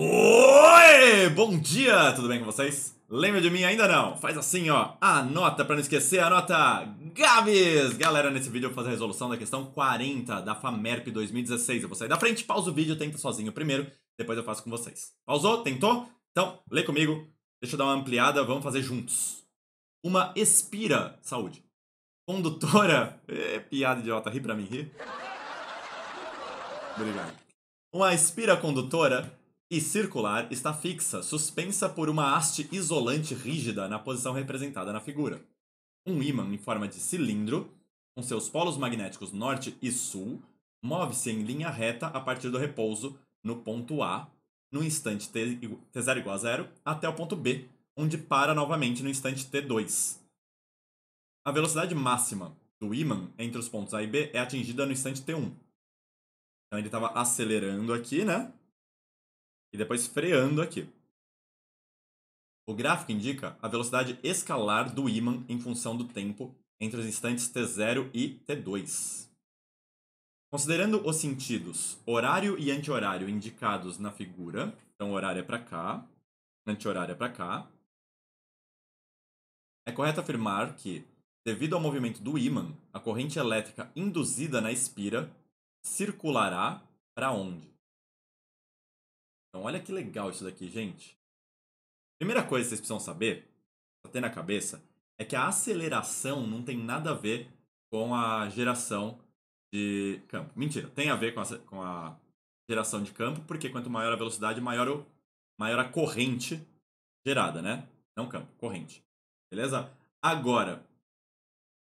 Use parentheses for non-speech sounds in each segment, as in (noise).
Oi! Bom dia! Tudo bem com vocês? Lembra de mim ainda não? Faz assim, ó. Anota para não esquecer, anota Gabs! Galera, nesse vídeo eu vou fazer a resolução da questão 40 da FAMERP 2016. Eu vou sair da frente, pausa o vídeo, tenta sozinho primeiro, depois eu faço com vocês. Pausou? Tentou? Então, lê comigo. Deixa eu dar uma ampliada, vamos fazer juntos. Uma expira, saúde. Condutora, (laughs) é, piada idiota, ri pra mim, ri. Obrigado. Uma expira condutora e circular está fixa, suspensa por uma haste isolante rígida na posição representada na figura. Um ímã em forma de cilindro, com seus polos magnéticos norte e sul, move-se em linha reta a partir do repouso no ponto A, no instante t, 0 igual a zero, até o ponto B, onde para novamente no instante t2. A velocidade máxima do ímã entre os pontos A e B é atingida no instante t1. Então ele estava acelerando aqui, né? e depois freando aqui. O gráfico indica a velocidade escalar do ímã em função do tempo entre os instantes T0 e T2. Considerando os sentidos horário e anti-horário indicados na figura, então horário é para cá, anti-horário é para cá, é correto afirmar que, devido ao movimento do ímã, a corrente elétrica induzida na espira circulará para onde? Então, olha que legal isso daqui, gente. Primeira coisa que vocês precisam saber, pra ter na cabeça, é que a aceleração não tem nada a ver com a geração de campo. Mentira, tem a ver com a, com a geração de campo, porque quanto maior a velocidade, maior, o, maior a corrente gerada, né? Não campo, corrente. Beleza? Agora,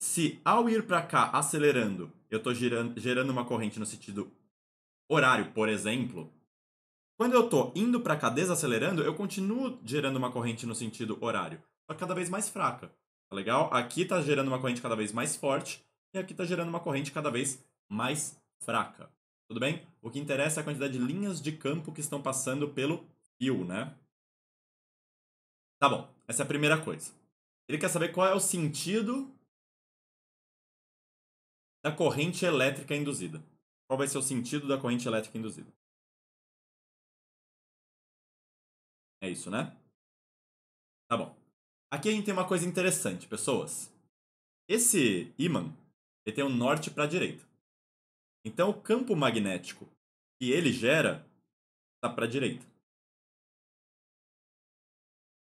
se ao ir para cá acelerando, eu estou gerando uma corrente no sentido horário, por exemplo, quando eu estou indo para cá desacelerando, eu continuo gerando uma corrente no sentido horário, só que cada vez mais fraca. Tá legal? Aqui está gerando uma corrente cada vez mais forte e aqui está gerando uma corrente cada vez mais fraca. Tudo bem? O que interessa é a quantidade de linhas de campo que estão passando pelo fio, né? Tá bom, essa é a primeira coisa. Ele quer saber qual é o sentido da corrente elétrica induzida. Qual vai ser o sentido da corrente elétrica induzida? É isso, né? Tá bom. Aqui a gente tem uma coisa interessante, pessoas. Esse ímã, ele tem um norte para a direita. Então o campo magnético que ele gera está para a direita.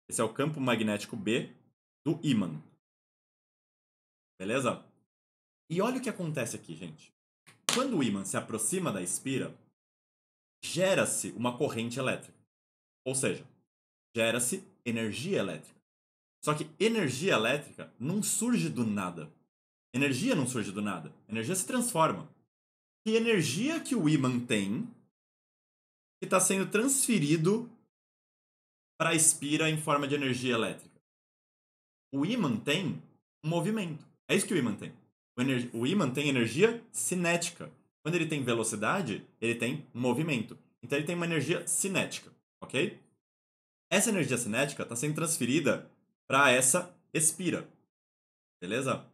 Esse é o campo magnético B do ímã. Beleza? E olha o que acontece aqui, gente. Quando o ímã se aproxima da espira, gera-se uma corrente elétrica. Ou seja, gera-se energia elétrica. Só que energia elétrica não surge do nada. Energia não surge do nada. Energia se transforma. Que energia que o ímã tem que está sendo transferido para a espira em forma de energia elétrica? O ímã tem um movimento. É isso que o ímã tem. O ímã tem energia cinética. Quando ele tem velocidade, ele tem movimento. Então ele tem uma energia cinética, ok? Essa energia cinética está sendo transferida para essa expira. Beleza?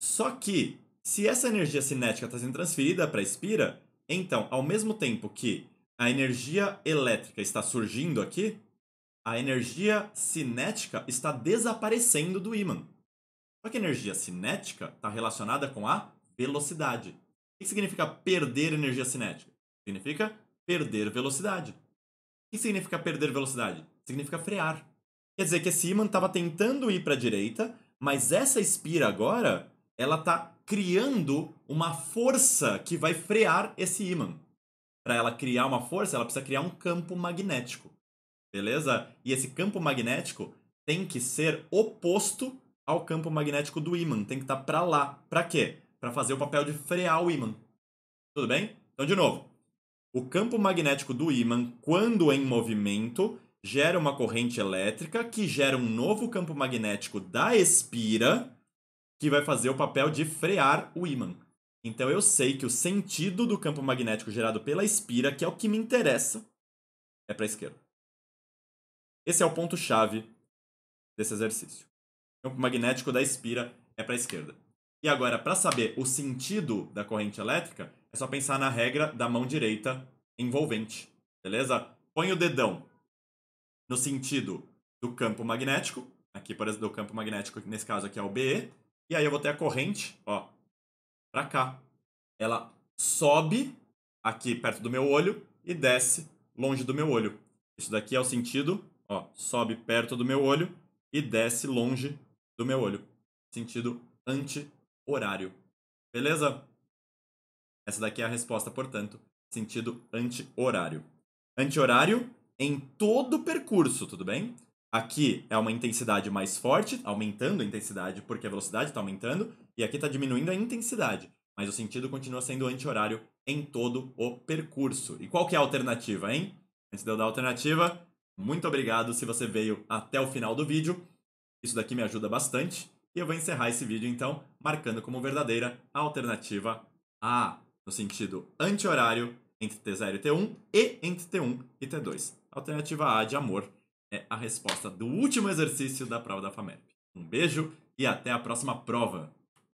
Só que, se essa energia cinética está sendo transferida para a expira, então, ao mesmo tempo que a energia elétrica está surgindo aqui, a energia cinética está desaparecendo do ímã. Só que a energia cinética está relacionada com a velocidade. O que significa perder energia cinética? Significa perder velocidade. O que significa perder velocidade? Significa frear. Quer dizer que esse ímã estava tentando ir para a direita, mas essa espira agora, ela está criando uma força que vai frear esse ímã. Para ela criar uma força, ela precisa criar um campo magnético. Beleza? E esse campo magnético tem que ser oposto ao campo magnético do ímã, tem que estar tá para lá. Para quê? Para fazer o papel de frear o ímã. Tudo bem? Então, de novo, o campo magnético do ímã, quando em movimento, gera uma corrente elétrica que gera um novo campo magnético da espira que vai fazer o papel de frear o ímã. Então eu sei que o sentido do campo magnético gerado pela espira, que é o que me interessa, é para a esquerda. Esse é o ponto chave desse exercício. O campo magnético da espira é para a esquerda. E agora, para saber o sentido da corrente elétrica, é só pensar na regra da mão direita envolvente, beleza? Põe o dedão no sentido do campo magnético, aqui por exemplo, do campo magnético, nesse caso aqui é o BE, e aí eu vou ter a corrente, ó, para cá. Ela sobe aqui perto do meu olho e desce longe do meu olho. Isso daqui é o sentido, ó, sobe perto do meu olho e desce longe do meu olho. Sentido anti horário. Beleza? Essa daqui é a resposta, portanto, sentido anti-horário. Anti-horário em todo o percurso, tudo bem? Aqui é uma intensidade mais forte, aumentando a intensidade porque a velocidade está aumentando, e aqui está diminuindo a intensidade, mas o sentido continua sendo anti-horário em todo o percurso. E qual que é a alternativa, hein? Antes de eu dar a alternativa, muito obrigado se você veio até o final do vídeo. Isso daqui me ajuda bastante. E eu vou encerrar esse vídeo, então, marcando como verdadeira a alternativa A, no sentido anti-horário entre T0 e T1 e entre T1 e T2. A alternativa A de amor é a resposta do último exercício da prova da FAMERP. Um beijo e até a próxima prova!